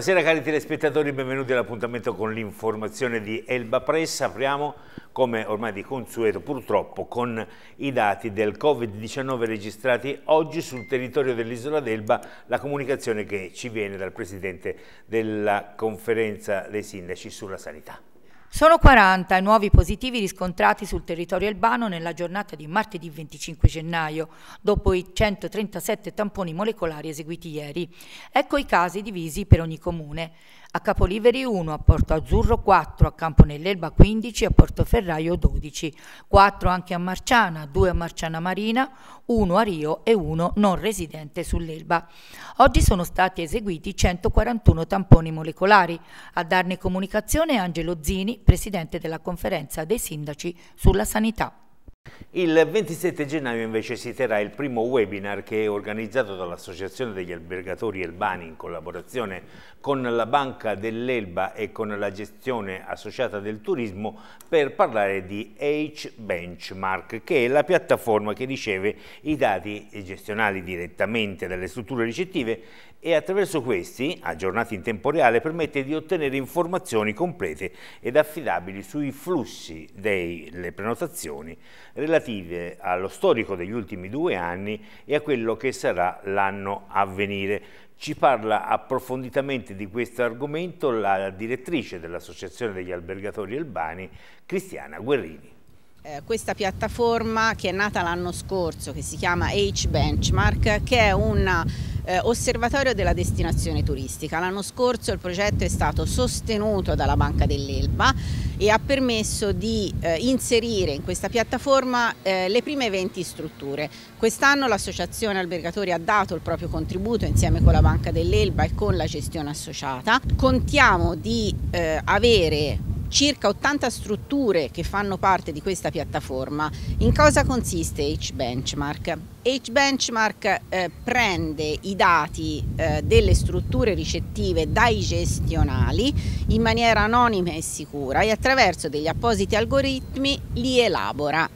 Buonasera cari telespettatori, benvenuti all'appuntamento con l'informazione di Elba Press. Apriamo come ormai di consueto purtroppo con i dati del Covid-19 registrati oggi sul territorio dell'isola d'Elba, la comunicazione che ci viene dal Presidente della Conferenza dei Sindaci sulla Sanità. Sono 40 i nuovi positivi riscontrati sul territorio albano nella giornata di martedì 25 gennaio, dopo i 137 tamponi molecolari eseguiti ieri. Ecco i casi divisi per ogni comune a Capoliveri 1, a Porto Azzurro 4, a Camponell'Elba 15, a Portoferraio 12, 4 anche a Marciana, 2 a Marciana Marina, 1 a Rio e 1 non residente sull'Elba. Oggi sono stati eseguiti 141 tamponi molecolari. A darne comunicazione Angelo Zini, presidente della conferenza dei sindaci sulla sanità. Il 27 gennaio invece si terrà il primo webinar che è organizzato dall'Associazione degli Albergatori Elbani in collaborazione con la Banca dell'Elba e con la gestione associata del turismo per parlare di H-Benchmark che è la piattaforma che riceve i dati gestionali direttamente dalle strutture ricettive e attraverso questi, aggiornati in tempo reale, permette di ottenere informazioni complete ed affidabili sui flussi delle prenotazioni relative allo storico degli ultimi due anni e a quello che sarà l'anno a venire. Ci parla approfonditamente di questo argomento la direttrice dell'Associazione degli Albergatori Albani, Cristiana Guerrini. Eh, questa piattaforma che è nata l'anno scorso, che si chiama H-Benchmark, che è un eh, osservatorio della destinazione turistica. L'anno scorso il progetto è stato sostenuto dalla Banca dell'Elba e ha permesso di eh, inserire in questa piattaforma eh, le prime 20 strutture. Quest'anno l'associazione albergatori ha dato il proprio contributo insieme con la Banca dell'Elba e con la gestione associata. Contiamo di eh, avere circa 80 strutture che fanno parte di questa piattaforma. In cosa consiste H-Benchmark? H-Benchmark eh, prende i dati eh, delle strutture ricettive dai gestionali in maniera anonima e sicura e attraverso degli appositi algoritmi li elabora.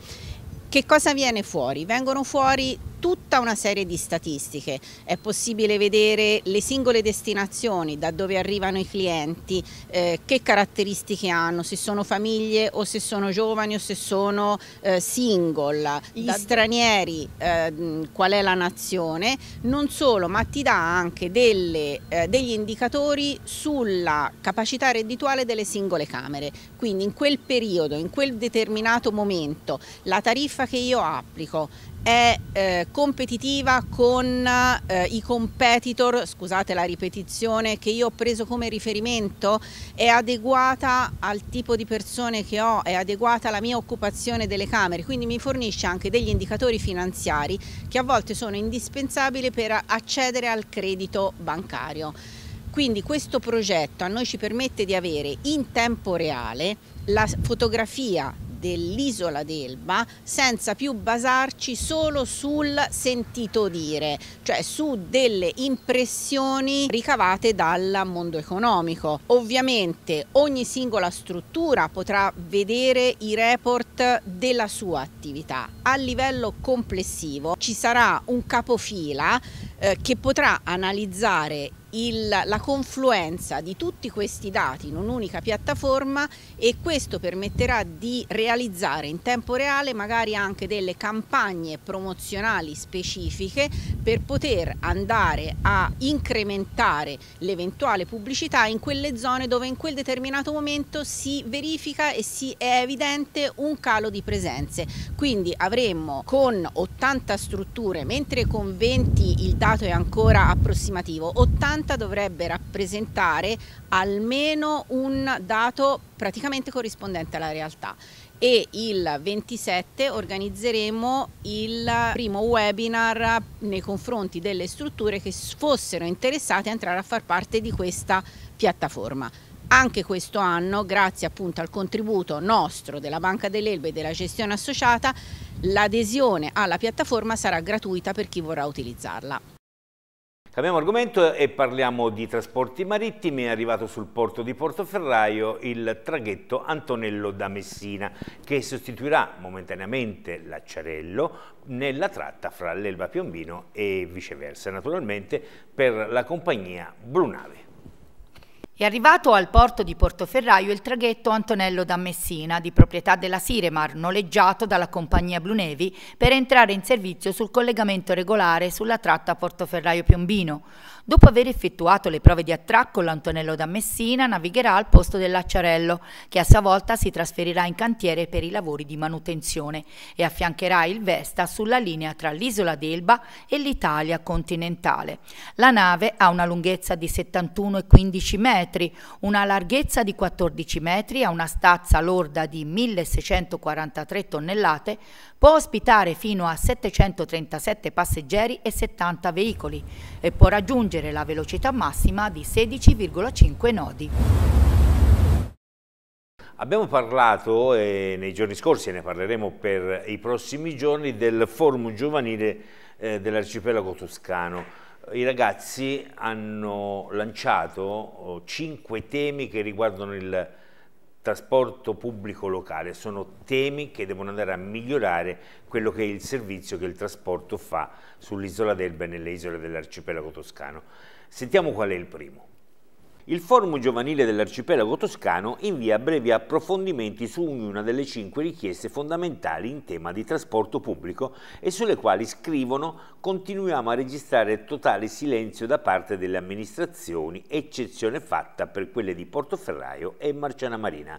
Che cosa viene fuori? Vengono fuori tutta una serie di statistiche, è possibile vedere le singole destinazioni, da dove arrivano i clienti, eh, che caratteristiche hanno, se sono famiglie o se sono giovani o se sono eh, single, gli da... stranieri, eh, qual è la nazione, non solo, ma ti dà anche delle, eh, degli indicatori sulla capacità reddituale delle singole camere, quindi in quel periodo, in quel determinato momento, la tariffa che io applico, è eh, competitiva con eh, i competitor, scusate la ripetizione, che io ho preso come riferimento, è adeguata al tipo di persone che ho, è adeguata alla mia occupazione delle Camere, quindi mi fornisce anche degli indicatori finanziari che a volte sono indispensabili per accedere al credito bancario. Quindi questo progetto a noi ci permette di avere in tempo reale la fotografia dell'isola d'Elba senza più basarci solo sul sentito dire, cioè su delle impressioni ricavate dal mondo economico. Ovviamente ogni singola struttura potrà vedere i report della sua attività. A livello complessivo ci sarà un capofila eh, che potrà analizzare il, la confluenza di tutti questi dati in un'unica piattaforma e questo permetterà di realizzare in tempo reale magari anche delle campagne promozionali specifiche per poter andare a incrementare l'eventuale pubblicità in quelle zone dove in quel determinato momento si verifica e si è evidente un calo di presenze. Quindi avremmo con 80 strutture, mentre con 20 il dato è ancora approssimativo, 80 50 dovrebbe rappresentare almeno un dato praticamente corrispondente alla realtà e il 27 organizzeremo il primo webinar nei confronti delle strutture che fossero interessate a entrare a far parte di questa piattaforma. Anche questo anno, grazie appunto al contributo nostro della Banca dell'Elbe e della gestione associata, l'adesione alla piattaforma sarà gratuita per chi vorrà utilizzarla. Cambiamo argomento e parliamo di trasporti marittimi. È arrivato sul porto di Portoferraio il traghetto Antonello da Messina che sostituirà momentaneamente l'acciarello nella tratta fra l'Elba Piombino e viceversa, naturalmente per la compagnia Brunave. È arrivato al porto di Portoferraio il traghetto Antonello da Messina, di proprietà della Siremar, noleggiato dalla compagnia Blue Navy, per entrare in servizio sul collegamento regolare sulla tratta Portoferraio-Piombino. Dopo aver effettuato le prove di attracco, l'Antonello da Messina navigherà al posto dell'Acciarello, che a sua volta si trasferirà in cantiere per i lavori di manutenzione e affiancherà il Vesta sulla linea tra l'isola d'Elba e l'Italia continentale. La nave ha una lunghezza di 71,15 metri, una larghezza di 14 metri, ha una stazza lorda di 1643 tonnellate, può ospitare fino a 737 passeggeri e 70 veicoli e può raggiungere raggiungere la velocità massima di 16,5 nodi. Abbiamo parlato eh, nei giorni scorsi e ne parleremo per i prossimi giorni del forum giovanile eh, dell'arcipelago toscano. I ragazzi hanno lanciato oh, cinque temi che riguardano il trasporto pubblico locale, sono temi che devono andare a migliorare quello che è il servizio che il trasporto fa sull'isola d'Elba e nelle isole dell'arcipelago toscano. Sentiamo qual è il primo. Il forum giovanile dell'arcipelago toscano invia brevi approfondimenti su ognuna delle cinque richieste fondamentali in tema di trasporto pubblico e sulle quali scrivono continuiamo a registrare totale silenzio da parte delle amministrazioni, eccezione fatta per quelle di Portoferraio e Marciana Marina.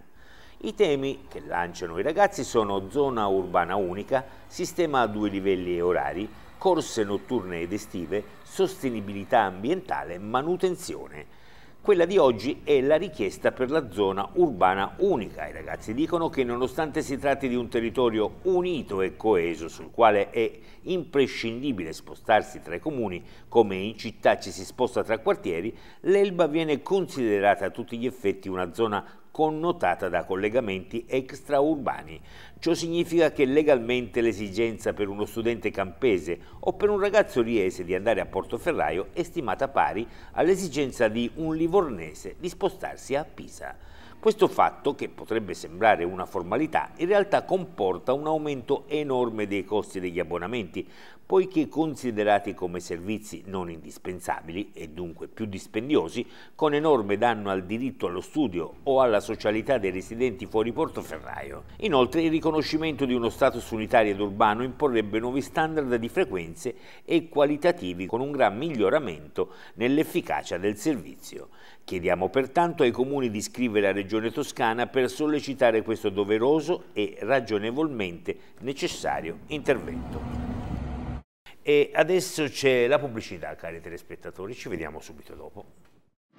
I temi che lanciano i ragazzi sono zona urbana unica, sistema a due livelli e orari, corse notturne ed estive, sostenibilità ambientale, manutenzione. Quella di oggi è la richiesta per la zona urbana unica. I ragazzi dicono che nonostante si tratti di un territorio unito e coeso sul quale è imprescindibile spostarsi tra i comuni, come in città ci si sposta tra quartieri, l'Elba viene considerata a tutti gli effetti una zona connotata da collegamenti extraurbani. Ciò significa che legalmente l'esigenza per uno studente campese o per un ragazzo riese di andare a Portoferraio è stimata pari all'esigenza di un livornese di spostarsi a Pisa. Questo fatto, che potrebbe sembrare una formalità, in realtà comporta un aumento enorme dei costi degli abbonamenti, poiché considerati come servizi non indispensabili e dunque più dispendiosi, con enorme danno al diritto allo studio o alla socialità dei residenti fuori Portoferraio. Inoltre il riconoscimento di uno status unitario ed urbano imporrebbe nuovi standard di frequenze e qualitativi con un gran miglioramento nell'efficacia del servizio. Chiediamo pertanto ai comuni di iscrivere la Regione Toscana per sollecitare questo doveroso e ragionevolmente necessario intervento. E adesso c'è la pubblicità, cari telespettatori, ci vediamo subito dopo.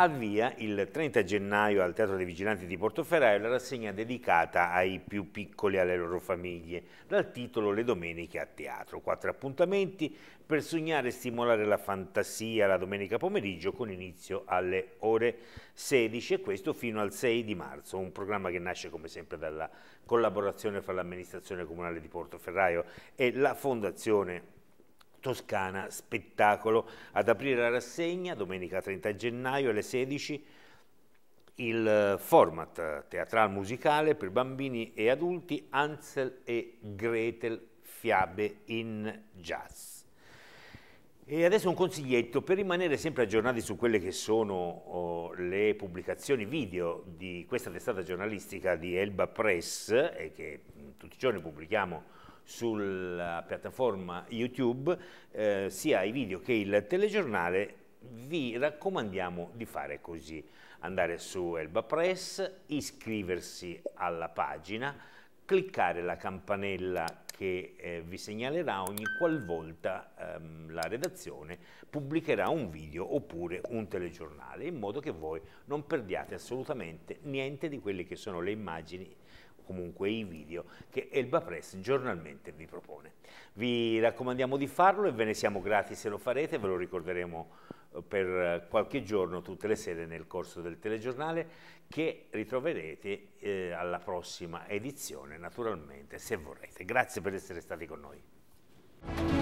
avvia il 30 gennaio al Teatro dei Vigilanti di Portoferraio la rassegna dedicata ai più piccoli e alle loro famiglie, dal titolo Le domeniche a teatro. Quattro appuntamenti per sognare e stimolare la fantasia la domenica pomeriggio con inizio alle ore 16 e questo fino al 6 di marzo, un programma che nasce come sempre dalla collaborazione fra l'amministrazione comunale di Portoferraio e la Fondazione Toscana Spettacolo. Ad aprire la rassegna, domenica 30 gennaio alle 16, il eh, format teatrale musicale per bambini e adulti Ansel e Gretel, fiabe in jazz. E adesso un consiglietto per rimanere sempre aggiornati su quelle che sono oh, le pubblicazioni video di questa testata giornalistica di Elba Press, e eh, che mm, tutti i giorni pubblichiamo sulla piattaforma YouTube eh, sia i video che il telegiornale, vi raccomandiamo di fare così. Andare su Elba Press, iscriversi alla pagina, cliccare la campanella che eh, vi segnalerà ogni qualvolta ehm, la redazione pubblicherà un video oppure un telegiornale, in modo che voi non perdiate assolutamente niente di quelle che sono le immagini comunque i video che Elba Press giornalmente vi propone. Vi raccomandiamo di farlo e ve ne siamo grati se lo farete, ve lo ricorderemo eh, per qualche giorno tutte le sere nel corso del telegiornale che ritroverete eh, alla prossima edizione naturalmente se vorrete. Grazie per essere stati con noi.